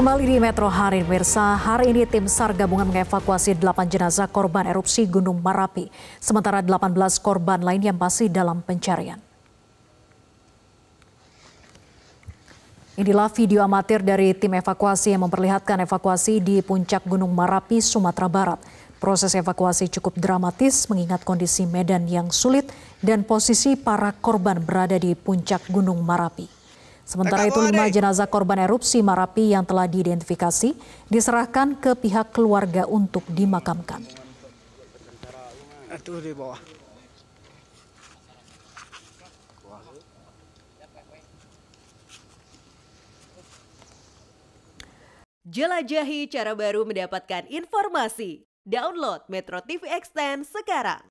Kembali di Metro Hari Mirsa, hari ini tim SAR gabungan mengevakuasi 8 jenazah korban erupsi Gunung Marapi, sementara 18 korban lain yang masih dalam pencarian. Inilah video amatir dari tim evakuasi yang memperlihatkan evakuasi di puncak Gunung Marapi, Sumatera Barat. Proses evakuasi cukup dramatis mengingat kondisi medan yang sulit dan posisi para korban berada di puncak Gunung Marapi. Sementara itu lima jenazah korban erupsi Marapi yang telah diidentifikasi diserahkan ke pihak keluarga untuk dimakamkan. Itu di bawah. Jelajahi cara baru mendapatkan informasi. Download Metro TV Extend sekarang.